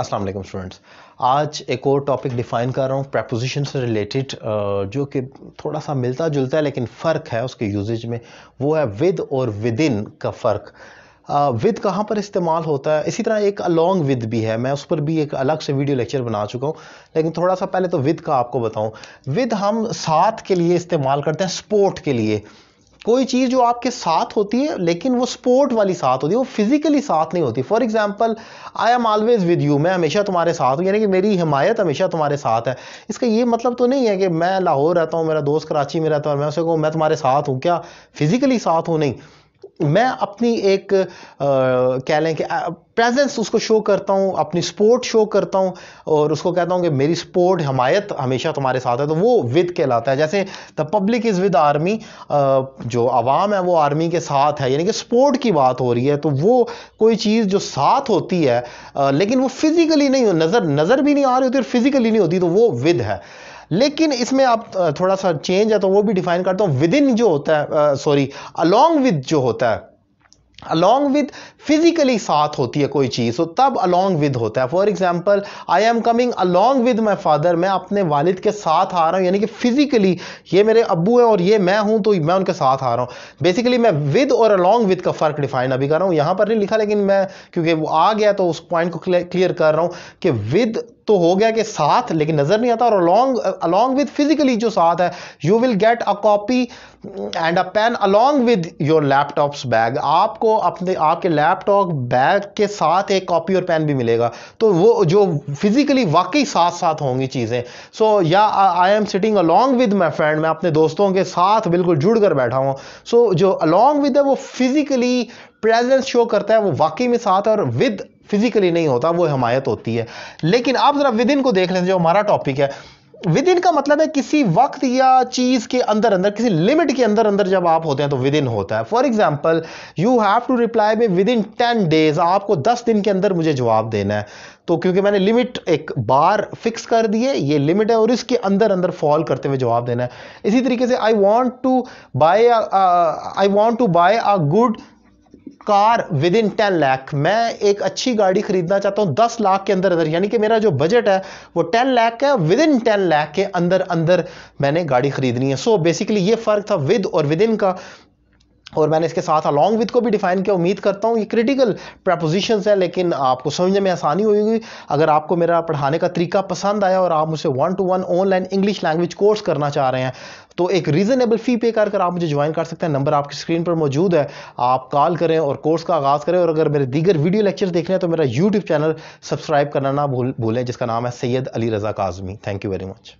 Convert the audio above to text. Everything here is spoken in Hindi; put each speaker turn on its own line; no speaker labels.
अस्सलाम वालेकुम स्टूडेंट्स आज एक और टॉपिक डिफ़ाइन कर रहा हूँ प्रपोजिशन से रिलेटेड जो कि थोड़ा सा मिलता जुलता है लेकिन फ़र्क है उसके यूजेज में वो है विद और विद इन का फ़र्क विद कहाँ पर इस्तेमाल होता है इसी तरह एक अलॉन्ग विद भी है मैं उस पर भी एक अलग से वीडियो लेक्चर बना चुका हूँ लेकिन थोड़ा सा पहले तो विद का आपको बताऊँ विद हम साथ के लिए इस्तेमाल करते हैं स्पोर्ट के लिए कोई चीज़ जो आपके साथ होती है लेकिन वो स्पोर्ट वाली साथ होती है वो फिजिकली साथ नहीं होती for example I am always with you मैं हमेशा तुम्हारे साथ हूँ यानी कि मेरी हिमायत हमेशा तुम्हारे साथ है इसका ये मतलब तो नहीं है कि मैं लाहौर रहता हूँ मेरा दोस्त कराची में रहता है मैं उसे कहूँ मैं तुम्हारे साथ हूँ क्या फिजिकली साथ हूँ नहीं मैं अपनी एक कह लें कि प्रेजेंस उसको शो करता हूँ अपनी सपोर्ट शो करता हूँ और उसको कहता हूँ कि मेरी सपोर्ट हमायत हमेशा तुम्हारे साथ है तो वो विद कहलाता है जैसे the public is with army जो आवाम है वो आर्मी के साथ है यानी कि सपोर्ट की बात हो रही है तो वो कोई चीज़ जो साथ होती है लेकिन वो फिज़िकली नहीं हो नज़र नज़र भी नहीं आ रही होती और फिज़िकली नहीं होती तो वो विद है लेकिन इसमें आप थोड़ा सा चेंज है तो वो भी डिफाइन करता हूँ विद इन जो होता है सॉरी अलॉन्ग विद जो होता है अलॉन्ग विद फिजिकली साथ होती है कोई चीज़ तो तब अलॉन्ग विद होता है for example I am coming along with my father मैं अपने वालिद के साथ आ रहा हूँ यानी कि फिजिकली ये मेरे अबू हैं और ये मैं हूँ तो मैं उनके साथ आ रहा हूँ बेसिकली मैं विद और अलॉन्ग विद का फ़र्क डिफाइन अभी कर रहा हूँ यहाँ पर नहीं लिखा लेकिन मैं क्योंकि वो आ गया तो उस पॉइंट को क्लियर कर रहा हूँ कि विद तो हो गया कि साथ लेकिन नज़र नहीं आता और अलॉन्ग अलॉन्ग विद फिजिकली जो साथ है you will get a copy and a pen along with your laptops bag आपको अपने आपके लैपटॉप बैग के साथ एक कॉपी और पेन भी मिलेगा तो वो जो फिजिकली वाकई साथ साथ होंगी चीज़ें सो या I am sitting along with my friend मैं अपने दोस्तों के साथ बिल्कुल जुड़ कर बैठा हूँ सो so, जो अलॉन्ग विद है वो फिजिकली प्रेजेंस शो करता है वो वाकई में साथ है और विद फिजिकली नहीं होता वो हमायत होती है लेकिन आप ज़रा विद इन को देख लें जो हमारा टॉपिक है विद इन का मतलब है किसी वक्त या चीज़ के अंदर अंदर किसी लिमिट के अंदर अंदर जब आप होते हैं तो विद इन होता है for example you have to reply में विद इन टेन डेज आपको दस दिन के अंदर मुझे जवाब देना है तो क्योंकि मैंने लिमिट एक बार फिक्स कर दी है ये लिमिट है और इसके अंदर अंदर फॉल करते हुए जवाब देना है इसी तरीके से I want to buy I want to buy a good car within ten lakh मैं एक अच्छी गाड़ी खरीदना चाहता हूँ दस लाख के अंदर अंदर यानी कि मेरा जो बजट है वो टेन लैख है विद इन टेन लैख के अंदर अंदर मैंने गाड़ी खरीदनी है सो so बेसिकली ये फ़र्क था विद और विद इन का और मैंने इसके साथ अलॉन्ग विद को भी डिफाइन किया उम्मीद करता हूँ ये क्रिटिकल प्रपोजिशंस है लेकिन आपको समझने में आसानी होगी अगर आपको मेरा पढ़ाने का तरीका पसंद आया और आप मुझे one to one online English language course करना चाह रहे हैं तो एक रीज़नेबल फ़ी पे कर कर आप मुझे ज्वाइन कर सकते हैं नंबर आपकी स्क्रीन पर मौजूद है आप कॉल करें और कोर्स का आगाज़ करें और अगर मेरे दीगर वीडियो लेक्चर देख रहे हैं तो मेरा यूट्यूब चैनल सब्सक्राइब करना ना भूल भूलें जिसका नाम है Syed Ali Raza Kazmi thank you very much